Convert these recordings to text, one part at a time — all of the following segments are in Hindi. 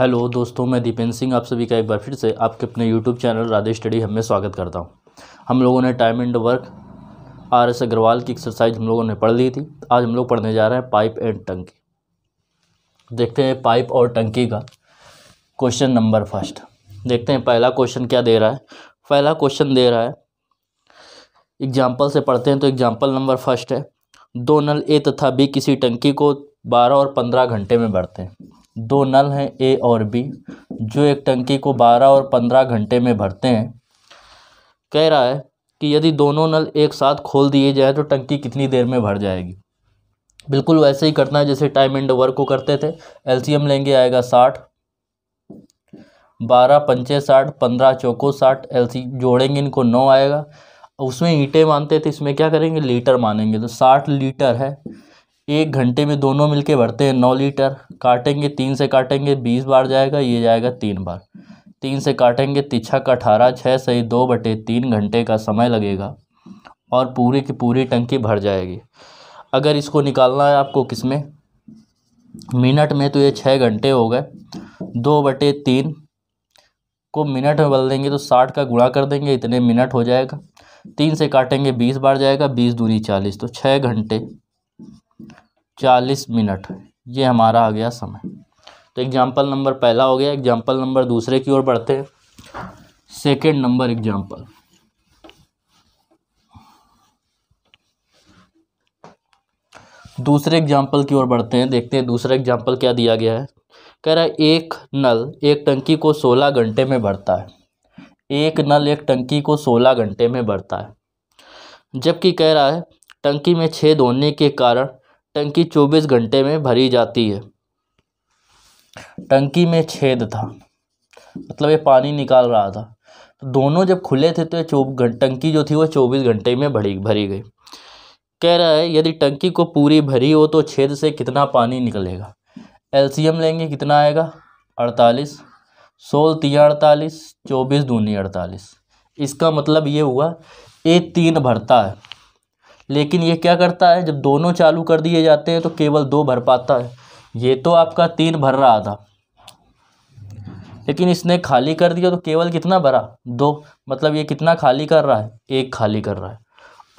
हेलो दोस्तों मैं दीपेंद्र सिंह आप सभी का एक बार फिर से आपके अपने यूट्यूब चैनल राधे स्टडी हमें स्वागत करता हूं हम लोगों ने time and work R S Agarwal की एक्सरसाइज हम लोगों ने पढ़ ली थी आज हम लोग पढ़ने जा रहे हैं पाइप एंड टंकी देखते हैं पाइप और टंकी का क्वेश्चन नंबर फर्स्ट देखते हैं पहला क्वेश्चन क्या दे रहा है पहला क्वेश्चन दे रहा है एग्जाम्पल से पढ़ते हैं तो एग्जाम्पल नंबर फर्स्ट है दो नल ए तथा बी किसी टंकी को बारह और पंद्रह घंटे में भरते हैं दो नल हैं ए और बी जो एक टंकी को 12 और 15 घंटे में भरते हैं कह रहा है कि यदि दोनों नल एक साथ खोल दिए जाए तो टंकी कितनी देर में भर जाएगी बिल्कुल वैसे ही करना है जैसे टाइम एंड वर्क को करते थे एलसीएम लेंगे आएगा साठ बारह पंचे साठ पंद्रह चौको साठ एल सी जोड़ेंगे इनको नौ आएगा उसमें ईंटें मानते थे इसमें क्या करेंगे लीटर मानेंगे तो साठ लीटर है एक घंटे में दोनों मिलके भरते हैं नौ लीटर काटेंगे तीन से काटेंगे बीस बार जाएगा ये जाएगा तीन बार तीन से काटेंगे तिछा का अठारह छः से दो बटे तीन घंटे का समय लगेगा और पूरी की पूरी टंकी भर जाएगी अगर इसको निकालना है आपको किस में मिनट में तो ये छः घंटे हो गए दो बटे तीन को मिनट में बदल देंगे तो साठ का गुणा कर देंगे इतने मिनट हो जाएगा तीन से काटेंगे बीस बार जाएगा बीस दूनी चालीस तो छः घंटे चालीस मिनट ये हमारा आ गया समय तो एग्जाम्पल नंबर पहला हो गया एग्जाम्पल नंबर दूसरे की ओर बढ़ते हैं सेकेंड नंबर एग्जाम्पल दूसरे एग्जाम्पल की ओर बढ़ते हैं देखते हैं दूसरा एग्जाम्पल क्या दिया गया है कह रहा है एक नल एक टंकी को सोलह घंटे में भरता है एक नल एक टंकी को सोलह घंटे में भरता है जबकि कह रहा है टंकी में छेद होने के कारण टंकी चौबीस घंटे में भरी जाती है टंकी में छेद था मतलब ये पानी निकाल रहा था तो दोनों जब खुले थे तो ये चौब टंकी जो थी वो चौबीस घंटे में भरी भरी गई कह रहा है यदि टंकी को पूरी भरी हो तो छेद से कितना पानी निकलेगा एलसीएम लेंगे कितना आएगा अड़तालीस सोल तिया अड़तालीस चौबीस दूनी अड़तालीस इसका मतलब ये हुआ ए तीन भरता है लेकिन ये क्या करता है जब दोनों चालू कर दिए जाते हैं तो केवल दो भर पाता है ये तो आपका तीन भर रहा था लेकिन इसने खाली कर दिया तो केवल कितना भरा दो मतलब ये कितना खाली कर रहा है एक खाली कर रहा है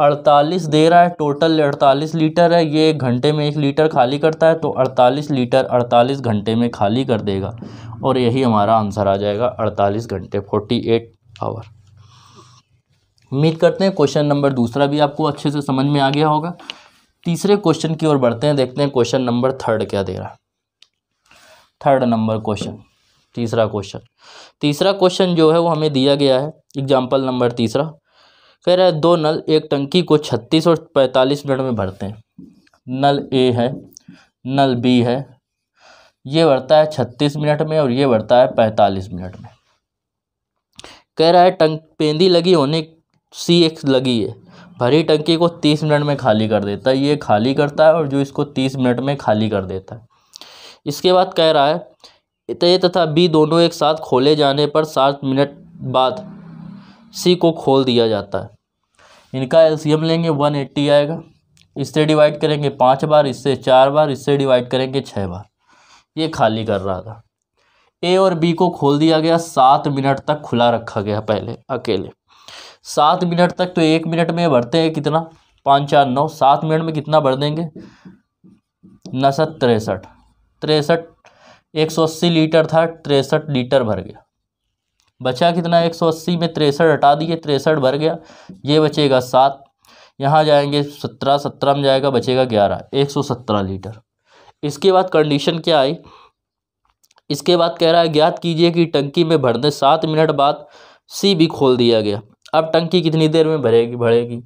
अड़तालीस दे रहा है टोटल अड़तालीस लीटर है ये एक घंटे में एक लीटर खाली करता है तो अड़तालीस लीटर अड़तालीस घंटे में खाली कर देगा और यही हमारा आंसर आ जाएगा अड़तालीस घंटे फोर्टी एट आवर उम्मीद करते हैं क्वेश्चन नंबर दूसरा भी आपको अच्छे से समझ में आ गया होगा तीसरे क्वेश्चन की ओर बढ़ते हैं देखते हैं क्वेश्चन नंबर थर्ड क्या दे रहा थर्ड नंबर क्वेश्चन तीसरा क्वेश्चन तीसरा क्वेश्चन जो है वो हमें दिया गया है एग्जाम्पल नंबर तीसरा कह रहा है दो नल एक टंकी को छत्तीस और पैंतालीस मिनट में भरते हैं नल ए है नल बी है ये बढ़ता है छत्तीस मिनट में और ये बढ़ता है पैंतालीस मिनट में कह रहा है टंक पेंदी लगी होने सी एक्स लगी है भरी टंकी को तीस मिनट में खाली कर देता है ये खाली करता है और जो इसको तीस मिनट में खाली कर देता है इसके बाद कह रहा है ए तथा बी दोनों एक साथ खोले जाने पर सात मिनट बाद सी को खोल दिया जाता है इनका एलसीएम लेंगे वन एट्टी आएगा इससे डिवाइड करेंगे पाँच बार इससे चार बार इससे डिवाइड करेंगे छः बार ये खाली कर रहा था ए और बी को खोल दिया गया सात मिनट तक खुला रखा गया पहले अकेले सात मिनट तक तो एक मिनट में भरते हैं कितना पाँच चार नौ सात मिनट में कितना भर देंगे नसत तिरसठ तिरसठ एक सौ अस्सी लीटर था तिरसठ लीटर भर गया बचा कितना एक सौ अस्सी में तिरसठ हटा दिए तिरसठ भर गया ये बचेगा सात यहाँ जाएंगे सत्रह सत्रह में जाएगा बचेगा ग्यारह एक सौ सत्रह लीटर इसके बाद कंडीशन क्या आई इसके बाद कह रहा है ज्ञात कीजिए कि टंकी में भरने सात मिनट बाद सी भी खोल दिया गया अब टंकी कितनी देर में भरेगी भरेगी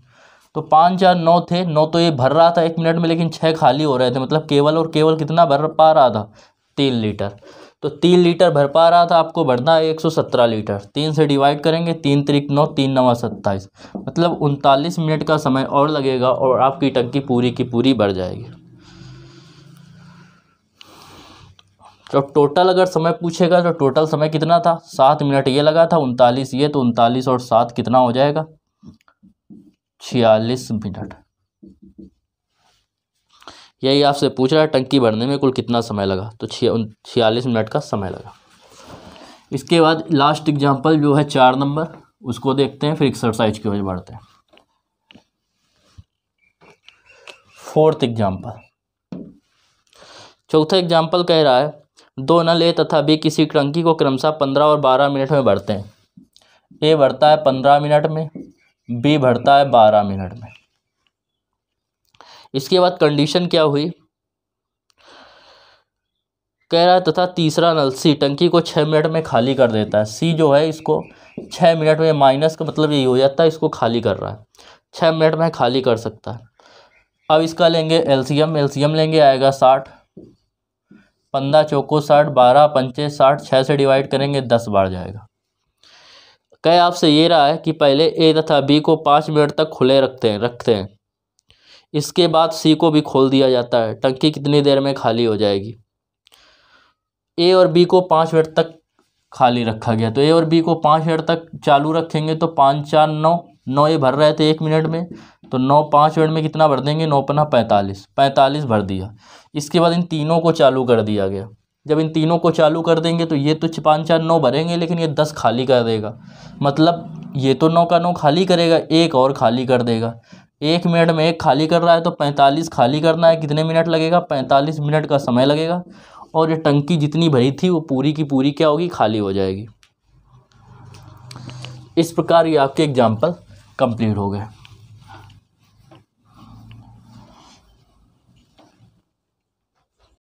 तो पाँच चार नौ थे नौ तो ये भर रहा था एक मिनट में लेकिन छः खाली हो रहे थे मतलब केवल और केवल कितना भर पा रहा था तीन लीटर तो तीन लीटर भर पा रहा था आपको भरना है एक सौ सत्रह लीटर तीन से डिवाइड करेंगे तीन तरीक नौ तीन नवा सत्ताईस मतलब उनतालीस मिनट का समय और लगेगा और आपकी टंकी पूरी की पूरी भर जाएगी तो टोटल अगर समय पूछेगा तो टोटल समय कितना था सात मिनट ये लगा था उनतालीस ये तो उनतालीस और सात कितना हो जाएगा छियालीस मिनट यही आपसे पूछ रहा है टंकी भरने में कुल कितना समय लगा तो छियालीस मिनट का समय लगा इसके बाद लास्ट एग्जाम्पल जो है चार नंबर उसको देखते हैं फिर एक्सरसाइज की वजह बढ़ते हैं फोर्थ एग्जाम्पल चौथा एग्जाम्पल कह रहा है दो नल ए तथा बी किसी टंकी को क्रमशः पंद्रह और बारह मिनट में भरते हैं ए भरता है पंद्रह मिनट में बी भरता है बारह मिनट में इसके बाद कंडीशन क्या हुई कह रहा है तथा तीसरा नल सी टंकी को छः मिनट में खाली कर देता है सी जो है इसको छः मिनट में माइनस का मतलब यही हो जाता है इसको खाली कर रहा है छः मिनट में खाली कर सकता है अब इसका लेंगे एलसीएम एलसीएम लेंगे आएगा साठ पंद्रह चौको साठ बारह पंचे साठ छः से डिवाइड करेंगे दस बार जाएगा कह आपसे ये रहा है कि पहले ए तथा बी को पाँच मिनट तक खुले रखते हैं रखते हैं इसके बाद सी को भी खोल दिया जाता है टंकी कितनी देर में खाली हो जाएगी ए और बी को पाँच मिनट तक खाली रखा गया तो ए और बी को पाँच मिनट तक चालू रखेंगे तो पाँच चार नौ नौ ये भर रहे थे एक मिनट में तो नौ पाँच मिनट में कितना भर देंगे नौ पन्ना पैंतालीस पैंतालीस भर दिया इसके बाद इन तीनों को चालू कर दिया गया जब इन तीनों को चालू कर देंगे तो ये तो पाँच चार नौ भरेंगे लेकिन ये दस खाली कर देगा मतलब ये तो नौ का नौ खाली करेगा एक और खाली कर देगा एक मिनट में एक खाली कर रहा है तो पैंतालीस खाली करना है कितने मिनट लगेगा पैंतालीस मिनट का समय लगेगा और ये टंकी जितनी भरी थी वो पूरी की पूरी क्या होगी खाली हो जाएगी इस प्रकार ये आपके एग्जाम्पल कंप्लीट हो गए